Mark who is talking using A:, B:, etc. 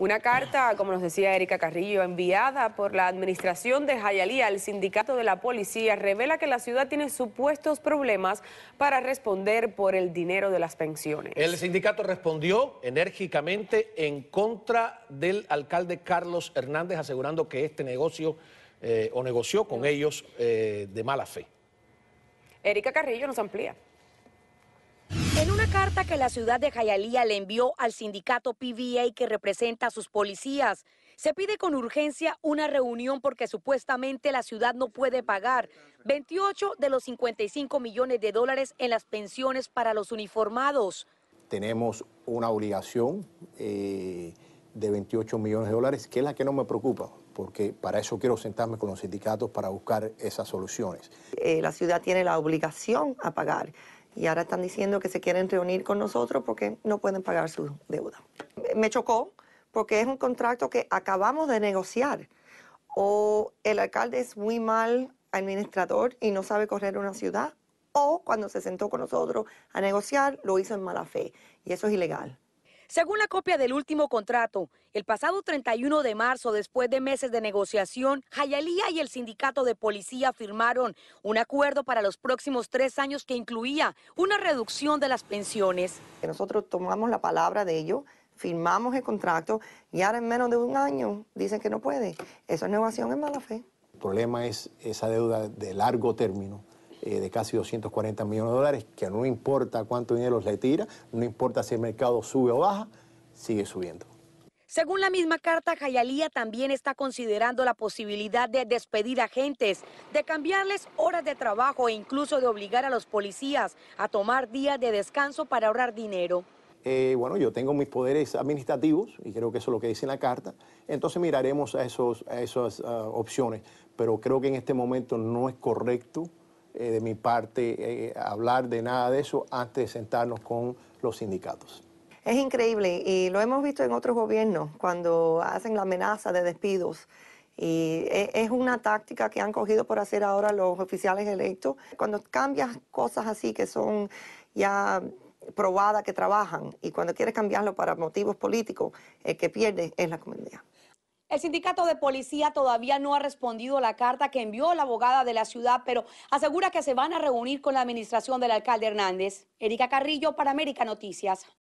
A: Una carta, como nos decía Erika Carrillo, enviada por la administración de Jayalía al sindicato de la policía, revela que la ciudad tiene supuestos problemas para responder por el dinero de las pensiones.
B: El sindicato respondió enérgicamente en contra del alcalde Carlos Hernández, asegurando que este negocio eh, o negoció con ellos eh, de mala fe.
A: Erika Carrillo nos amplía. En una carta que la ciudad de Jayalía le envió al sindicato PVA que representa a sus policías, se pide con urgencia una reunión porque supuestamente la ciudad no puede pagar 28 de los 55 millones de dólares en las pensiones para los uniformados.
B: Tenemos una obligación eh, de 28 millones de dólares, que es la que no me preocupa, porque para eso quiero sentarme con los sindicatos para
C: buscar esas soluciones. Eh, la ciudad tiene la obligación a pagar y ahora están diciendo que se quieren reunir con nosotros porque no pueden pagar su deuda. Me chocó porque es un contrato que acabamos de negociar. O el alcalde es muy mal administrador y no sabe correr una ciudad, o cuando se sentó con nosotros a negociar lo hizo en mala fe. Y eso es ilegal.
A: Según la copia del último contrato, el pasado 31 de marzo, después de meses de negociación, Jayalía y el sindicato de policía firmaron un acuerdo para los próximos tres años que incluía una
C: reducción de las pensiones. Nosotros tomamos la palabra de ellos firmamos el contrato y ahora en menos de un año dicen que no puede. Eso es en mala fe.
B: El problema es esa deuda de largo término eh, de casi 240 millones de dólares, que no importa cuánto dinero le tira, no importa si el mercado sube o baja, sigue subiendo.
A: Según la misma carta, Jayalía también está considerando la posibilidad de despedir agentes, de cambiarles horas de trabajo e incluso de obligar a los policías a tomar días de descanso para ahorrar dinero.
B: Eh, bueno, yo tengo mis poderes administrativos y creo que eso es lo que dice la carta. Entonces miraremos a, esos, esas ah, opciones, pero creo que en este momento no es correcto eh, de mi parte eh, hablar de nada de eso antes de sentarnos con los sindicatos.
C: Es increíble y lo hemos visto en otros gobiernos cuando hacen la amenaza de despidos. Y e, es una táctica que han cogido por hacer ahora los oficiales electos. Cuando cambias cosas así que son ya probadas que trabajan y cuando quieres cambiarlo para motivos políticos, el que pierde es la comunidad.
A: El sindicato de policía todavía no ha respondido a la carta que envió la abogada de la ciudad, pero asegura que se van a reunir con la administración del alcalde Hernández. Erika Carrillo para América Noticias.